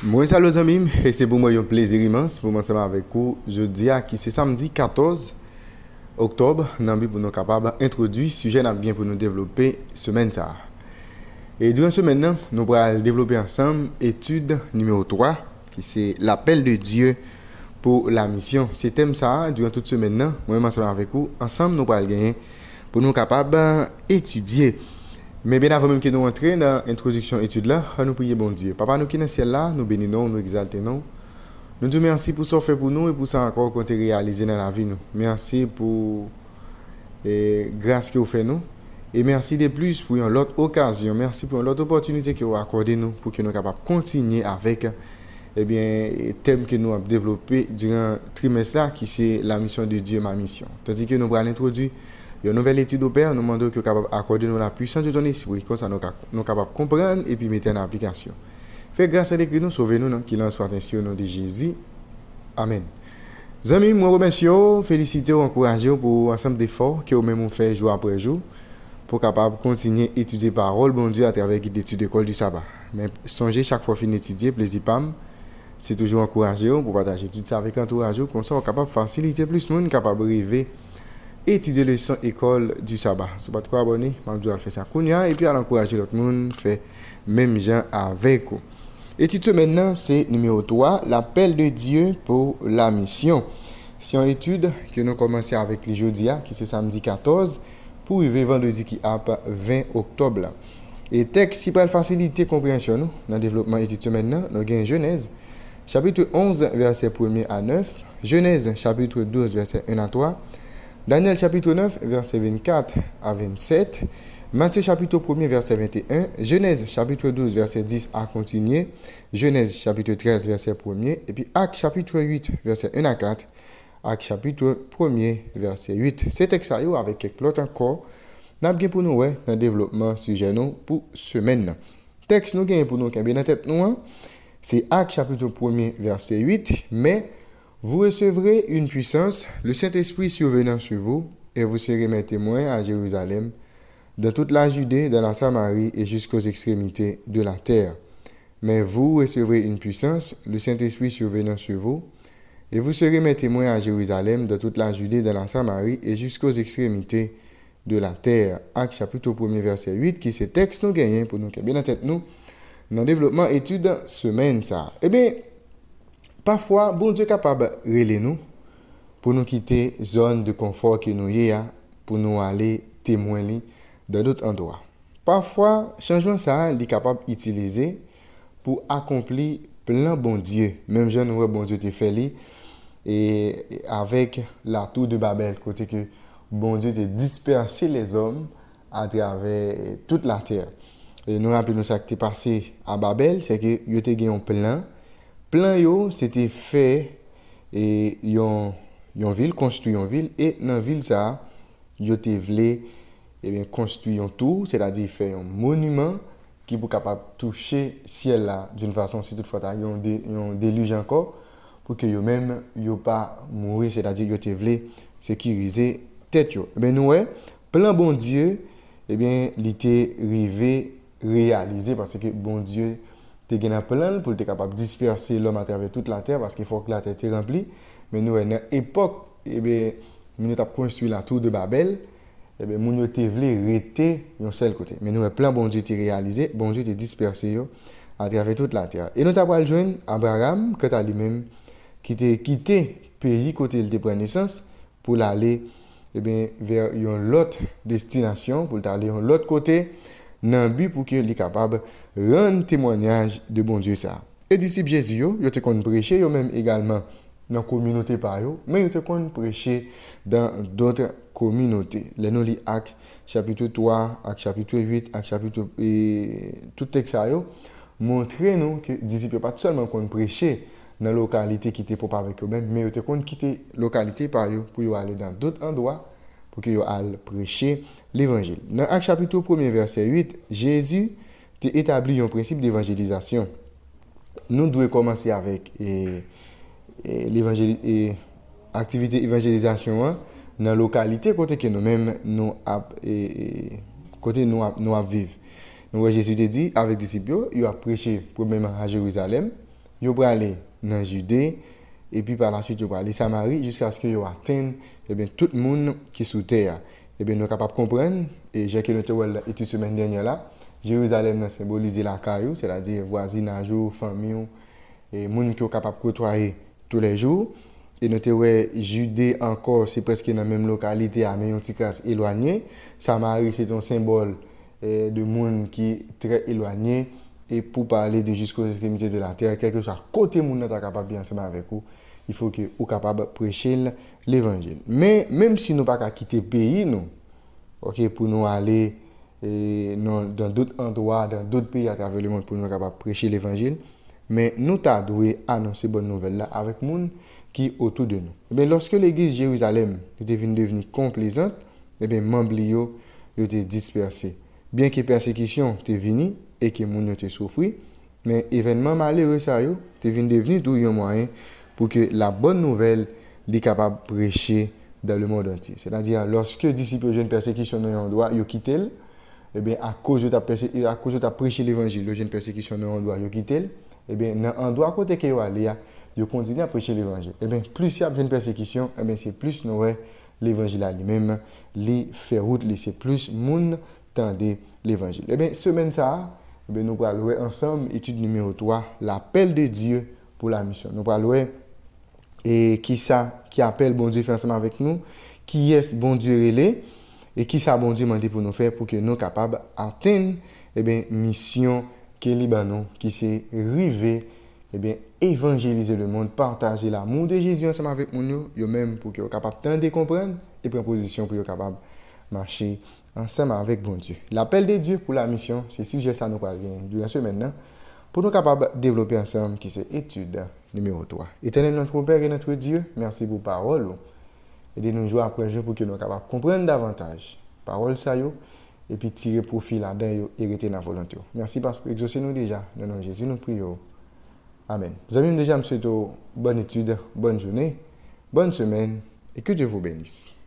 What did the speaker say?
Bonjour ça, les amis, et c'est pour moi un plaisir immense pour m'enseigner avec vous jeudi à qui c'est samedi 14 octobre, Nous pour nous capables introduire le sujet bien pour nous développer semaine Et durant ce semaine, nous allons développer ensemble étude numéro 3, qui c'est l'appel de Dieu pour la mission. C'est thème ça, durant toute semaine, moi, avec vous, ensemble, nous allons gagner pour nous capables mais bien avant même que nous entrions dans l'introduction étude là, nous prions bon Dieu. Papa, nous qui dans ciel là, nous bénissons, nous exaltons. Nous disons merci pour ce que fait pour nous et pour ça encore qu'on encore réalisé dans la vie. Nous. Merci pour la eh, grâce que vous fait nous. Et merci de plus pour une autre occasion. Merci pour l'autre opportunité que vous accordez nous pour que nous puissions continuer avec eh le bien, thème que nous avons développé durant le trimestre là, qui c'est la mission de Dieu, ma mission. Tandis que nous allons introduire une nouvelle étude au Père, nous demandons que capable accorder nous la puissance de ton esprit, comme ça nous sommes capables de comprendre et puis mettre en application. Fais grâce à l'Écriture, nous sauvez-nous, qu'il en soit ainsi au nom de Jésus. Amen. amis, moi remercie, féliciter, encourager pour ensemble d'efforts que vous-même faites jour après jour pour capable continuer à étudier parole, bon Dieu, à travers guide d'études d'école du sabbat. Mais songez chaque fois fin d'étudier plaisir pam, c'est toujours encourager pour partager tout ça avec entourage, comme ça on capable de faciliter plus de monde, capable de rêver étudier le son école du sabbat. Si vous pas abonné, je vais faire ça. Et puis, à encourager l'autre monde, faire même gens avec vous. titre maintenant, c'est numéro 3, l'appel de Dieu pour la mission. C'est une étude que nous commençons avec les jeudi, hein, qui c'est samedi 14, pour arriver vendredi qui a 20 octobre. Et texte qui faciliter compréhension dans le développement étude maintenant, nous avons Genèse, chapitre 11, verset 1 à 9, Genèse, chapitre 12, verset 1 à 3, Daniel chapitre 9, verset 24 à 27. Matthieu chapitre 1, verset 21, Genèse chapitre 12, verset 10 à continuer, Genèse chapitre 13, verset 1, et puis Acte chapitre 8, verset 1 à 4, Acte chapitre 1, verset 8. C'est texte avec quelques autres encore, nous avons pour nous développement sujet nous pour semaine. Texte nous avons pour nous bien tête nous, hein. c'est Acte chapitre 1, verset 8, mais vous recevrez une puissance, le Saint-Esprit survenant sur vous, et vous serez mes témoins à Jérusalem, dans toute la Judée, dans la Samarie et jusqu'aux extrémités de la terre. Mais vous recevrez une puissance, le Saint-Esprit survenant sur vous, et vous serez mes témoins à Jérusalem, dans toute la Judée, dans la Samarie et jusqu'aux extrémités de la terre. Acte chapitre 1 verset 8, qui c'est texte nous gagnons pour nous, qui bien en tête nous, dans le développement étude semaine ça. Eh bien, Parfwa, bon Diyo kapab rele nou pou nou kite zon de konfor ki nou ye ya pou nou ale temwen li dan dot an doa. Parfwa, chanjman sa li kapab itilize pou akompli plan bon Diyo. Mem jen nou re bon Diyo te feli e avek la tou de Babel kote ke bon Diyo te disperse le zon atrave tout la ter. Nou rapi nou sa ki te pase a Babel se ke yote gen yon plan. Plan yo, se te fe yon vil, konstu yon vil, e nan vil sa, yo te vle konstu eh yon tou, se ta di fe yon monument ki pou kapap touche siel la, doun fason si tout fota yon deluge anko, pou ke yo men yo pa moure, se ta di yo te vle sekirize tet yo. E eh ben nou e, plan bon dieu, e eh ben li te rive realize, parce ke bon dieu, pour de disperser l'homme à travers toute la terre parce qu'il faut que la terre soit remplie mais nous, à l'époque où eh nous avons construit la tour de Babel eh nous avons voulu arrêter le seul côté mais nous avons voulu bon Dieu soit réalisé, bon Dieu disperser à travers toute la terre et nous avons donc besoin d'Abraham lui-même qui a quitté le pays où il a pris naissance pour aller eh vers une autre destination, pour aller à l'autre côté but pour que est capable rendre témoignage de bon Dieu ça. Et disciples Jésus, il était prêcher, même également dans communauté par Mais il était prêcher dans d'autres communautés. Les Acts chapitre 3, chapitre 8, chapitre et tout texte là, montre nous que disciple pas seulement été prêcher dans localité localités était parler avec eux, mais il ont quitter qu'il localité pour aller dans d'autres endroits pour qu'ils aillent prêcher l'évangile. Dans Acte chapitre 1, verset 8, Jésus a établi un principe d'évangélisation. Nous devons commencer avec eh, eh, l'activité eh, d'évangélisation hein, dans la localité côté que nous-mêmes nous, côté nous, nous vivons. Jésus dit, avec les disciples, il a prêché premièrement à Jérusalem, il a aller dans Judée, et puis par la suite, yo va aller Samarie jusqu'à ce que vous atteigne et eh tout le monde qui est sous terre. Et eh bien nous sommes capables de comprendre et j'ai que et étude semaine dernière là, Jérusalem symbolise la caillou, c'est-à-dire voisinage, famille et monde qui est capable de côtoyer tous les jours. Et notez ouais, Judée encore, c'est presque dans la même localité, mais un petit cas éloigné. Samarie, c'est un symbole eh, de monde qui est très éloigné. Et pour parler de jusqu'aux extrémités de la terre, quel que soit côté mon pas capable bien ensemble avec vous, il faut que vous capable de prêcher l'évangile. Mais même si nous pas qu'à quitter pays nous, OK pour nous aller dans d'autres endroits, dans d'autres pays à travers le monde pour nous capable prêcher l'évangile, mais nous t'a dû annoncer bonne nouvelle là avec gens qui autour de nous. Eh lorsque l'église Jérusalem est devenue complaisante, les eh bien membres était dispersés. Bien que persécution soit venue, et que moun yo te soufri, men evenman malere sa yo, te vin deveni tou yon mwayen pou ke la bon nouvel li kapab preche dan le moun danti. Se la diya, loske disipyo jen persekisyon nou yon doa, yo kitel, ebe eh eh a kouz yo ta preche l'evangil, yo jen persekisyon nou eh yon doa, yo kitel, ebe nan an doa kote ke yo ale ya, yo kontine a preche l'evangil. Ebe plus yap jen persekisyon, ebe se plus nou wey l'évangile lui-même, les faire route, c'est plus moun tendez l'évangile. Eh bien, semaine ça, ben, nous allons parler ensemble étude numéro 3, l'appel de Dieu pour la mission. Nous allons parler et qui ça qui appelle bon Dieu faire ensemble avec nous, qui est bon Dieu relais et qui ça bon Dieu demandé pour nous faire pour que nous capables d'atteindre la eh bien mission que Libanon qui s'est rivé et eh bien évangéliser le monde, partager l'amour de Jésus ensemble avec nous, nous même pour que capable de comprendre et prendre position pour être capable marcher ensemble avec bon Dieu. L'appel de Dieu pour la mission, c'est sujet ça nous parvient durant ce maintenant. Pour nous capables de développer ensemble, qui c'est étude numéro 3. Éternel notre Père et notre Dieu, merci pour parole. Aidez-nous jour après jour pour que nous capables comprendre davantage. Parole ça et puis tirer profit là-dedans et hériter dans la volonté. Merci parce que exaucez nous déjà. Dans nom Jésus, nous prions. Amen. Vous avez déjà, monsieur, bonne étude, bonne journée, bonne semaine et que Dieu vous bénisse.